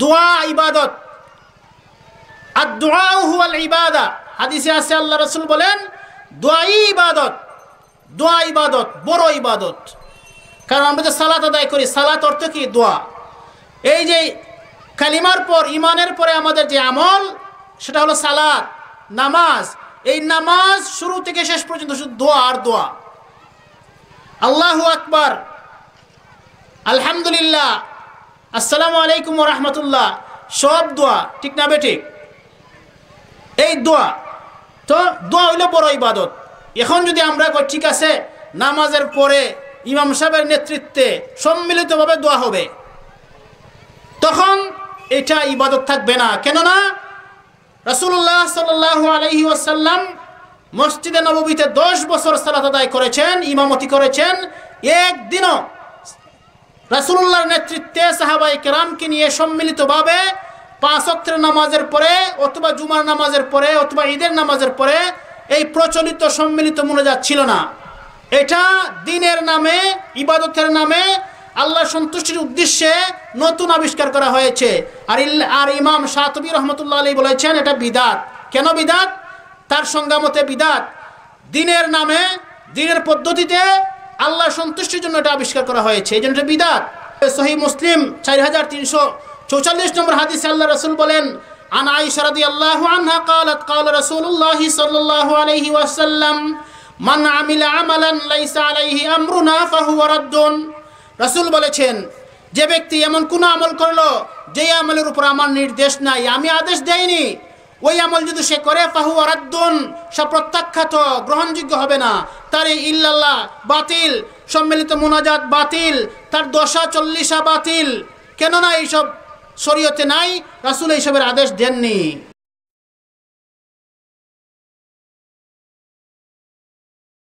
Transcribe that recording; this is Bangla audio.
দোয়া ইবাদত আর দোয়া হুয়াল ইবাদা হাদিসে আছে আল্লাহ রসুল বলেন দোয়াই ইবাদত দোয়া ইবাদত বড় ইবাদত কারণ আমরা যে সালাত আদায় করি সালাত অর্থ কি দোয়া এই যে কালিমার পর ইমানের পরে আমাদের যে আমল সেটা হলো সালাত নামাজ এই নামাজ শুরু থেকে শেষ পর্যন্ত শুধু দোয়া আর দোয়া আল্লাহ আকবার আলহামদুলিল্লাহ আসসালামু আলাইকুম রহমতুল্লাহ সব দোয়া ঠিক না বেঠিক এই দোয়া তো দোয়া হইল বড় ইবাদত এখন যদি আমরা ঠিক আছে নামাজের পরে ইমাম সাহেবের নেতৃত্বে সম্মিলিতভাবে দোয়া হবে তখন এটা ইবাদত থাকবে না কেননা রসুল্লাহ সাল আলহি আসাল্লাম মসজিদে নবীতে দশ বছর সালাত আদায় করেছেন ইমামতি করেছেন একদিনও রাসুল্লাহর নেতৃত্বে সাহাবাই কেরামকে নিয়ে সম্মিলিতভাবে পাঁচ অক্ষের নামাজের পরে অথবা জুমার নামাজের পরে অথবা ঈদের নামাজের পরে এই প্রচলিত সম্মিলিত মনে ছিল না এটা দিনের নামে ইবাদতের নামে আল্লাহ সন্তুষ্টির উদ্দেশ্যে নতুন আবিষ্কার করা হয়েছে আর আর ইমাম সাতবি রহমতুল্লাহ আলী বলেছেন এটা বিদাত কেন বিদাত তার সংজ্ঞামতে বিদাত দিনের নামে দিনের পদ্ধতিতে আল্লাহ সন্তুষ্টির জন্য এটা আবিষ্কার করা হয়েছে এই জন্য বিদাত সহি মুসলিম চার হাজার তিনশো চৌচল্লিশ নম্বর হাদিস আল্লাহ রসুল বলেন عن عائشة رضي الله عنها قالت قال رسول الله صلى الله عليه وسلم من عمل عملا ليس عليه أمرنا فهو رد رسول বলেছেন যে ব্যক্তি এমন কোন আমল করলো যে আমলের উপর আমার নির্দেশ নাই আমি আদেশ দেইনি ওই আমল যদি সে করে ফাহু আরাদ্দন সে প্রত্যাখ্যাত গ্রহণযোগ্য হবে না তার এই ইল্লাল্লাহ বাতিল সম্মিলিত মোনাজাত বাতিল তার দশা চল্লিশা বাতিল কেননা এইসব শরীয়তে নাই রাসুল এইসবের আদেশ দেননি